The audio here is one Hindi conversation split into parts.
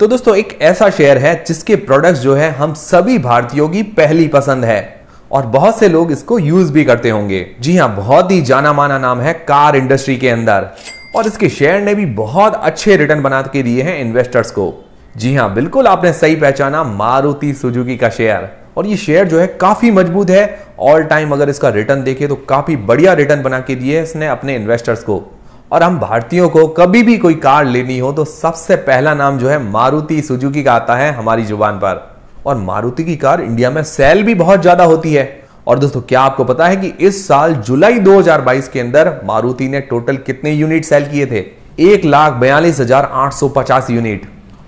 तो दोस्तों एक ऐसा शेयर है जिसके प्रोडक्ट्स जो है हम सभी भारतीयों की पहली पसंद है और बहुत से लोग इसको यूज भी करते होंगे जी हाँ बहुत ही जाना माना नाम है कार इंडस्ट्री के अंदर और इसके शेयर ने भी बहुत अच्छे रिटर्न बना के दिए हैं इन्वेस्टर्स को जी हाँ बिल्कुल आपने सही पहचाना मारुति सुजुकी का शेयर और ये शेयर जो है काफी मजबूत है ऑल टाइम अगर इसका रिटर्न देखे तो काफी बढ़िया रिटर्न बना के दिए इसने अपने इन्वेस्टर्स को और हम भारतीयों को कभी भी कोई कार लेनी हो तो सबसे पहला नाम जो है मारुति सुजुकी का आता है हमारी जुबान पर और मारुति की कार इंडिया में सेल भी बहुत ज्यादा होती है और दोस्तों क्या आपको पता है कि इस साल जुलाई 2022 के अंदर मारुति ने टोटल कितने यूनिट सेल किए थे एक लाख बयालीस हजार आठ सौ पचास यूनिट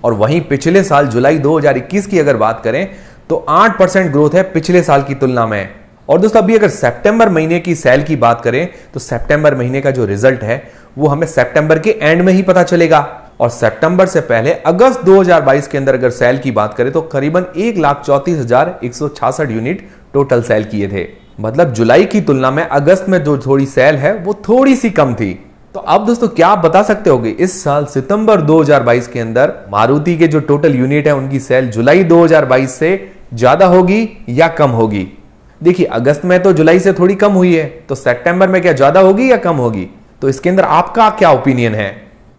और वहीं पिछले साल जुलाई 2021 की अगर बात करें तो 8 परसेंट ग्रोथ है पिछले साल की तुलना में और दोस्तों अभी अगर सितंबर महीने की सेल की बात करें तो सितंबर महीने का जो रिजल्ट है वो हमें सेप्टेंबर के एंड में ही पता चलेगा और सितंबर से पहले अगस्त 2022 के अंदर अगर सेल की बात करें तो करीबन एक लाख चौतीस हजार एक सौ छियासठ यूनिट टोटल सेल किए थे मतलब जुलाई की तुलना में अगस्त में जो थोड़ी सेल है वो थोड़ी सी कम थी तो अब दोस्तों क्या आप बता सकते हो इस साल सितंबर 2022 के अंदर मारुति के जो टोटल यूनिट है उनकी सेल जुलाई 2022 से ज्यादा होगी या कम होगी देखिए अगस्त में तो जुलाई से थोड़ी कम हुई है तो सितंबर में क्या ज्यादा होगी या कम होगी तो इसके अंदर आपका क्या ओपिनियन है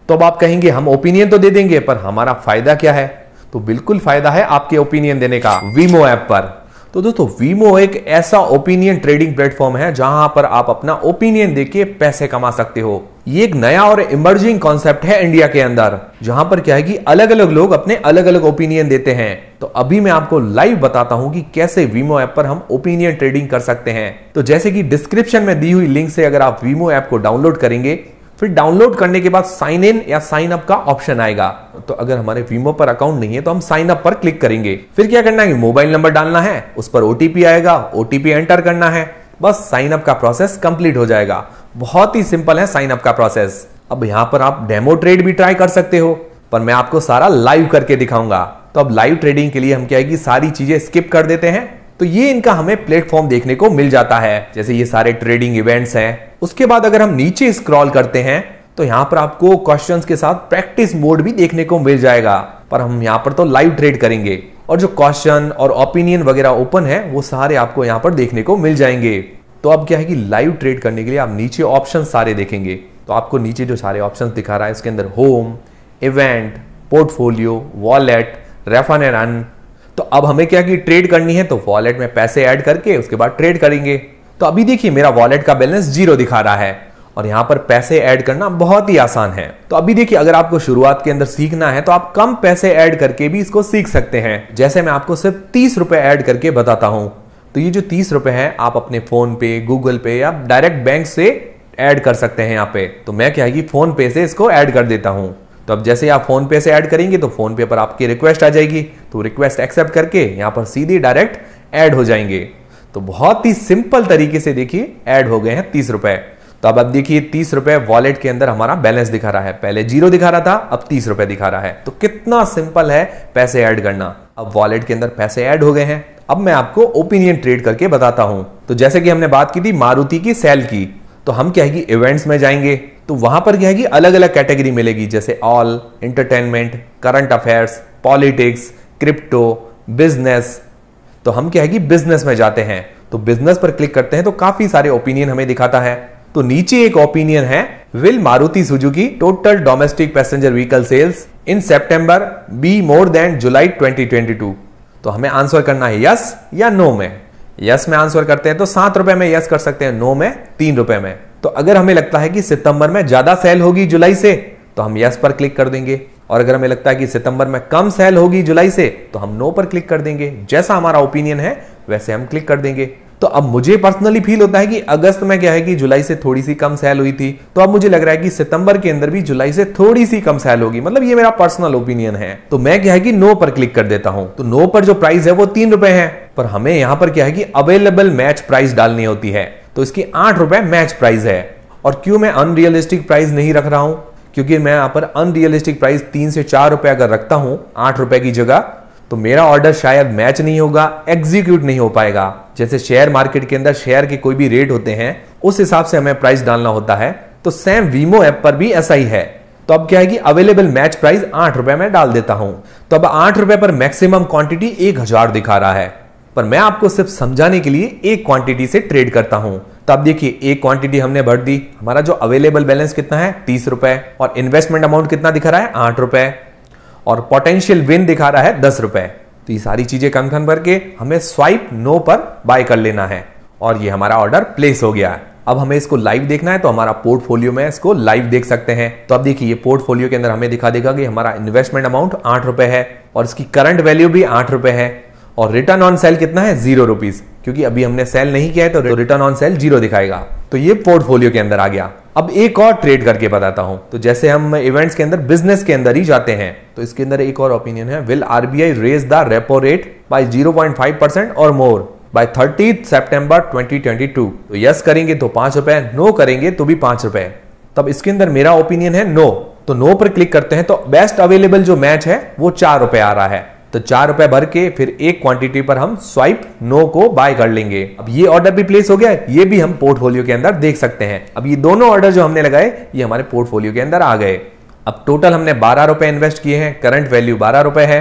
तो अब आप कहेंगे हम ओपिनियन तो दे देंगे पर हमारा फायदा क्या है तो बिल्कुल फायदा है आपके ओपिनियन देने का वीमो ऐप पर तो दोस्तों वीमो एक ऐसा ओपिनियन ट्रेडिंग प्लेटफॉर्म है जहां पर आप अपना ओपिनियन देके पैसे कमा सकते हो ये एक नया और इमर्जिंग कॉन्सेप्ट है इंडिया के अंदर जहां पर क्या है कि अलग अलग लोग अपने अलग अलग ओपिनियन देते हैं तो अभी मैं आपको लाइव बताता हूं कि कैसे वीमो ऐप पर हम ओपिनियन ट्रेडिंग कर सकते हैं तो जैसे कि डिस्क्रिप्शन में दी हुई लिंक से अगर आप वीमो ऐप को डाउनलोड करेंगे फिर डाउनलोड करने के बाद साइन इन या साइन अप का ऑप्शन आएगा तो अगर हमारे वीमो पर अकाउंट नहीं है तो हम साइन अप पर क्लिक करेंगे फिर क्या करना है मोबाइल नंबर डालना है उस पर ओटीपी आएगा ओटीपी एंटर करना है बस साइन अप का प्रोसेस कंप्लीट हो जाएगा बहुत ही सिंपल है साइन अप का प्रोसेस अब यहां पर आप डेमो ट्रेड भी ट्राई कर सकते हो पर मैं आपको सारा लाइव करके दिखाऊंगा तो अब लाइव ट्रेडिंग के लिए हम क्या है कि सारी चीजें स्किप कर देते हैं तो ये इनका हमें प्लेटफॉर्म देखने को मिल जाता है जैसे ये सारे ट्रेडिंग इवेंट्स हैं उसके बाद अगर हम नीचे स्क्रॉल करते हैं तो यहाँ पर आपको क्वेश्चंस के साथ प्रैक्टिस मोड भी देखने को मिल जाएगा पर हम यहाँ पर तो लाइव ट्रेड करेंगे और जो क्वेश्चन और ओपिनियन वगैरह ओपन है वो सारे आपको यहाँ पर देखने को मिल जाएंगे तो अब क्या है कि लाइव ट्रेड करने के लिए आप नीचे ऑप्शन सारे देखेंगे तो आपको नीचे जो सारे ऑप्शन दिखा रहा है इसके अंदर home event portfolio wallet refer and earn तो अब हमें क्या कि ट्रेड करनी है तो वॉलेट में पैसे ऐड करके उसके बाद ट्रेड करेंगे तो अभी देखिए मेरा वॉलेट का बैलेंस जीरो दिखा रहा है और यहां पर पैसे ऐड करना बहुत ही आसान है तो अभी देखिए अगर आपको शुरुआत के अंदर सीखना है तो आप कम पैसे ऐड करके भी इसको सीख सकते हैं जैसे मैं आपको सिर्फ तीस रुपए ऐड करके बताता हूं तो ये जो तीस रुपए हैं आप अपने फोन पे गूगल पे या डायरेक्ट बैंक से ऐड कर सकते हैं यहाँ पे तो मैं क्या है कि फोन पे से इसको ऐड कर देता हूँ तो अब जैसे आप फोन पे से ऐड करेंगे तो फोन पे पर आपकी रिक्वेस्ट आ जाएगी तो रिक्वेस्ट एक्सेप्ट करके यहाँ पर सीधी डायरेक्ट ऐड हो जाएंगे तो बहुत ही सिंपल तरीके से देखिए ऐड हो गए हैं तीस रुपए तो अब अब देखिए तीस रुपए वॉलेट के अंदर हमारा बैलेंस दिखा रहा है पहले जीरो दिखा रहा था अब तीस रुपए दिखा रहा है तो कितना सिंपल है पैसे ऐड करना अब वॉलेट के अंदर पैसे ऐड हो गए हैं अब मैं आपको ओपिनियन ट्रेड करके बताता हूं तो जैसे कि हमने बात की थी मारुति की सेल की तो हम क्या है कि इवेंट्स में जाएंगे तो वहां पर क्या है कि अलग अलग कैटेगरी मिलेगी जैसे all entertainment current affairs politics crypto business तो हम क्या है कि बिजनेस में जाते हैं तो बिजनेस पर क्लिक करते हैं तो काफी सारे ओपिनियन हमें दिखाता है तो नीचे एक ओपिनियन है will Maruti Suzuki total domestic passenger vehicle sales in September be more than July 2022 तो हमें आंसर करना है यस या नो में यस में आंसर करते हैं तो सात रुपए में यस कर सकते हैं नो में तीन रुपए में तो अगर हमें लगता है कि सितंबर में ज्यादा सेल होगी जुलाई से तो हम यस पर क्लिक कर देंगे और अगर हमें लगता है कि सितंबर में कम सेल होगी जुलाई से तो हम नो पर क्लिक कर देंगे जैसा हमारा ओपिनियन है वैसे हम क्लिक कर देंगे तो अब मुझे पर्सनली फील होता है कि अगस्त में क्या है कि जुलाई से थोड़ी सी कम सेल हुई थी तो अब मुझे लग रहा है कि सितंबर के अंदर भी जुलाई से थोड़ी सी कम सेल होगी मतलब ये मेरा पर्सनल ओपिनियन है तो मैं क्या है कि नो पर क्लिक कर देता हूं तो नो पर जो प्राइस है वो तीन रुपए है पर हमें यहां पर क्या है कि अवेलेबल मैच प्राइस डालनी होती है तो इसकी आठ रुपए मैच प्राइस है और क्यों मैं अनरियलिस्टिक प्राइस नहीं रख रहा हूं क्योंकि मैं यहां पर अनरियलिस्टिक प्राइस तीन से चार रुपए अगर रखता हूं आठ रुपए की जगह तो मेरा ऑर्डर शायद मैच नहीं होगा एग्जीक्यूट नहीं हो पाएगा जैसे शेयर मार्केट के अंदर शेयर के कोई भी रेट होते हैं उस हिसाब से हमें प्राइस डालना होता है तो सेम वीमो ऐप पर भी ऐसा ही है तो अब क्या है कि अवेलेबल मैच प्राइस आठ रुपए में डाल देता हूं तो अब आठ रुपए पर मैक्सिमम क्वांटिटी एक हजार दिखा रहा है पर मैं आपको सिर्फ समझाने के लिए एक क्वांटिटी से ट्रेड करता हूं तो अब देखिए एक क्वांटिटी हमने भर दी हमारा जो अवेलेबल बैलेंस कितना है तीस रुपए और इन्वेस्टमेंट अमाउंट कितना दिखा रहा है आठ रुपए और पोटेंशियल विन दिखा रहा है दस रुपए तो ये सारी चीजें भर के हमें स्वाइप नो पर बाय कर लेना है और ये हमारा ऑर्डर प्लेस हो गया है अब हमें इसको लाइव देखना है तो हमारा पोर्टफोलियो में इसको लाइव देख सकते हैं तो अब देखिए ये पोर्टफोलियो के अंदर हमें दिखा देगा कि हमारा इन्वेस्टमेंट अमाउंट आठ रुपए है और इसकी करंट वैल्यू भी आठ रुपए है और रिटर्न ऑन सेल कितना है जीरो रुपीज क्योंकि अभी हमने सेल नहीं किया है तो रिटर्न ऑन सेल जीरो दिखाएगा तो ये पोर्टफोलियो के अंदर आ गया अब एक और ट्रेड करके बताता हूं तो जैसे हम इवेंट्स के अंदर बिजनेस के अंदर ही जाते हैं तो इसके अंदर एक और ओपिनियन है will RBI raise the repo rate by 0.5 percent और मोर बाय थर्टी सेप्टेम्बर 2022 तो यस करेंगे तो पांच रुपए नो करेंगे तो भी पांच रुपए तब इसके अंदर मेरा ओपिनियन है नो तो नो पर क्लिक करते हैं तो बेस्ट अवेलेबल जो मैच है वो चार रुपए आ रहा है तो चार रुपए भर के फिर एक क्वांटिटी पर हम स्वाइप नो को बाय कर लेंगे अब ये ऑर्डर भी प्लेस हो गया ये भी हम पोर्टफोलियो के अंदर देख सकते हैं अब ये दोनों ऑर्डर जो हमने लगाए ये हमारे पोर्टफोलियो के अंदर आ गए अब टोटल हमने बारह रुपए इन्वेस्ट किए हैं करंट वैल्यू बारह रुपए है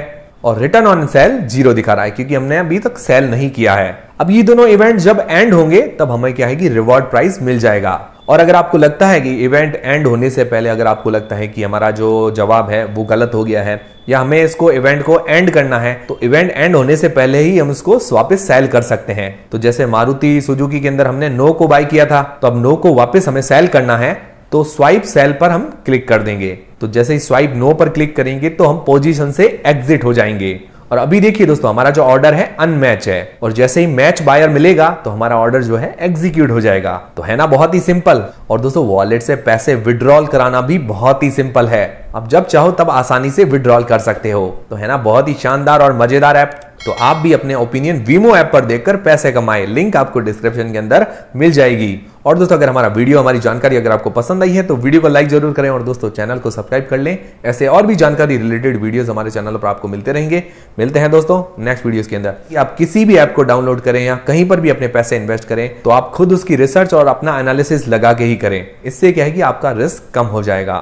और रिटर्न ऑन सेल जीरो दिखा रहा है क्योंकि हमने अभी तक सेल नहीं किया है अब ये दोनों इवेंट जब एंड होंगे तब हमें क्या है कि रिवॉर्ड प्राइस मिल जाएगा और अगर आपको लगता है कि इवेंट एंड होने से पहले अगर आपको लगता है कि हमारा जो जवाब है वो गलत हो गया है या हमें इसको इवेंट को एंड करना है तो इवेंट एंड होने से पहले ही हम इसको वापस सेल कर सकते हैं तो जैसे मारुति सुजुकी के अंदर हमने नो को बाय किया था तो अब नो को वापस हमें सेल करना है तो स्वाइप सेल पर हम क्लिक कर देंगे तो जैसे ही स्वाइप नो पर क्लिक करेंगे तो हम पोजीशन से एग्जिट हो जाएंगे और अभी देखिए दोस्तों हमारा जो ऑर्डर है अनमैच है और जैसे ही मैच बायर मिलेगा तो हमारा ऑर्डर जो है एग्जीक्यूट हो जाएगा तो है ना बहुत ही सिंपल और दोस्तों वॉलेट से पैसे विड्रॉल कराना भी बहुत ही सिंपल है आप जब चाहो तब आसानी से विड्रॉल कर सकते हो तो है ना बहुत ही शानदार और मजेदार ऐप तो आप भी अपने ओपिनियन वीमो ऐप पर देखकर पैसे कमाए लिंक आपको डिस्क्रिप्शन के अंदर मिल जाएगी और दोस्तों अगर हमारा वीडियो हमारी जानकारी अगर आपको पसंद आई है तो वीडियो को लाइक जरूर करें और दोस्तों चैनल को सब्सक्राइब कर लें ऐसे और भी जानकारी रिलेटेड वीडियोस हमारे चैनल पर आपको मिलते रहेंगे मिलते हैं दोस्तों नेक्स्ट वीडियोस के अंदर कि आप किसी भी ऐप को डाउनलोड करें या कहीं पर भी अपने पैसे इन्वेस्ट करें तो आप खुद उसकी रिसर्च और अपना एनालिसिस लगा के ही करें इससे क्या है कि आपका रिस्क कम हो जाएगा